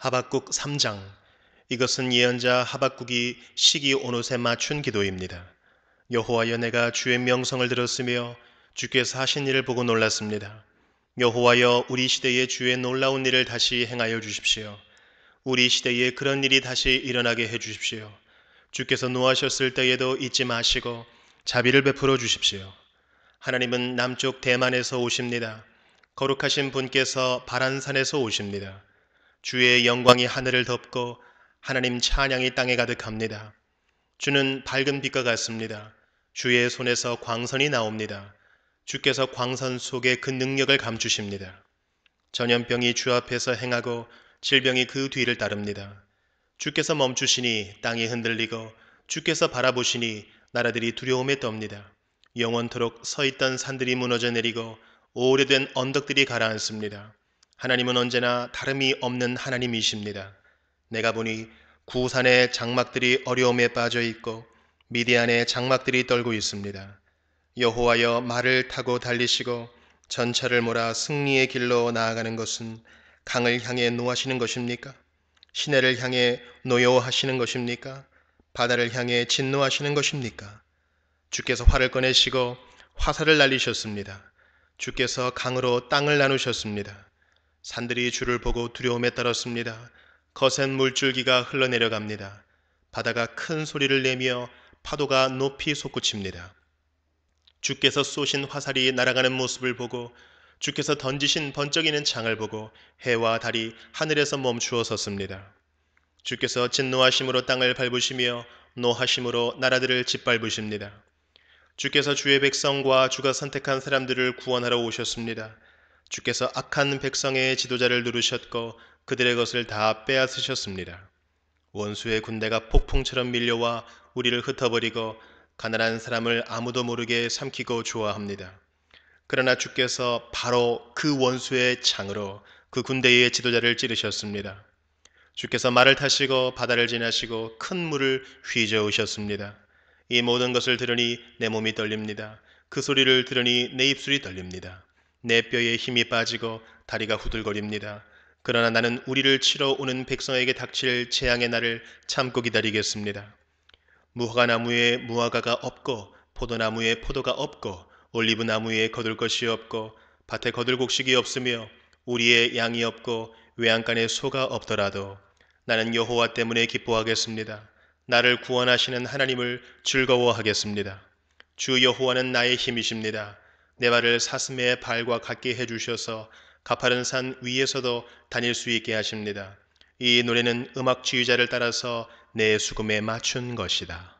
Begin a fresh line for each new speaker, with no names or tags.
하박국 3장 이것은 예언자 하박국이 시기 온옷에 맞춘 기도입니다. 여호와여 내가 주의 명성을 들었으며 주께서 하신 일을 보고 놀랐습니다. 여호와여 우리 시대에 주의 놀라운 일을 다시 행하여 주십시오. 우리 시대에 그런 일이 다시 일어나게 해 주십시오. 주께서 노하셨을 때에도 잊지 마시고 자비를 베풀어 주십시오. 하나님은 남쪽 대만에서 오십니다. 거룩하신 분께서 바란산에서 오십니다. 주의 영광이 하늘을 덮고 하나님 찬양이 땅에 가득합니다. 주는 밝은 빛과 같습니다. 주의 손에서 광선이 나옵니다. 주께서 광선 속에 그 능력을 감추십니다. 전염병이 주 앞에서 행하고 질병이 그 뒤를 따릅니다. 주께서 멈추시니 땅이 흔들리고 주께서 바라보시니 나라들이 두려움에 떱니다. 영원토록 서 있던 산들이 무너져 내리고 오래된 언덕들이 가라앉습니다. 하나님은 언제나 다름이 없는 하나님이십니다. 내가 보니 구산의 장막들이 어려움에 빠져 있고 미디안의 장막들이 떨고 있습니다. 여호와여 말을 타고 달리시고 전차를 몰아 승리의 길로 나아가는 것은 강을 향해 노하시는 것입니까? 시내를 향해 노여워하시는 것입니까? 바다를 향해 진노하시는 것입니까? 주께서 활을 꺼내시고 화살을 날리셨습니다. 주께서 강으로 땅을 나누셨습니다. 산들이 주를 보고 두려움에 떨었습니다 거센 물줄기가 흘러내려갑니다. 바다가 큰 소리를 내며 파도가 높이 솟구칩니다. 주께서 쏘신 화살이 날아가는 모습을 보고 주께서 던지신 번쩍이는 창을 보고 해와 달이 하늘에서 멈추어 섰습니다. 주께서 진노하심으로 땅을 밟으시며 노하심으로 나라들을 짓밟으십니다. 주께서 주의 백성과 주가 선택한 사람들을 구원하러 오셨습니다. 주께서 악한 백성의 지도자를 누르셨고 그들의 것을 다 빼앗으셨습니다. 원수의 군대가 폭풍처럼 밀려와 우리를 흩어버리고 가난한 사람을 아무도 모르게 삼키고 좋아합니다. 그러나 주께서 바로 그 원수의 창으로 그 군대의 지도자를 찌르셨습니다. 주께서 말을 타시고 바다를 지나시고 큰 물을 휘저으셨습니다. 이 모든 것을 들으니 내 몸이 떨립니다. 그 소리를 들으니 내 입술이 떨립니다. 내 뼈에 힘이 빠지고 다리가 후들거립니다. 그러나 나는 우리를 치러 오는 백성에게 닥칠 재앙의 날을 참고 기다리겠습니다. 무화과나무에 무화과가 없고 포도나무에 포도가 없고 올리브나무에 거둘 것이 없고 밭에 거둘 곡식이 없으며 우리의 양이 없고 외양간에 소가 없더라도 나는 여호와 때문에 기뻐하겠습니다. 나를 구원하시는 하나님을 즐거워하겠습니다. 주 여호와는 나의 힘이십니다. 내 발을 사슴의 발과 같게 해주셔서 가파른 산 위에서도 다닐 수 있게 하십니다. 이 노래는 음악 지휘자를 따라서 내 수금에 맞춘 것이다.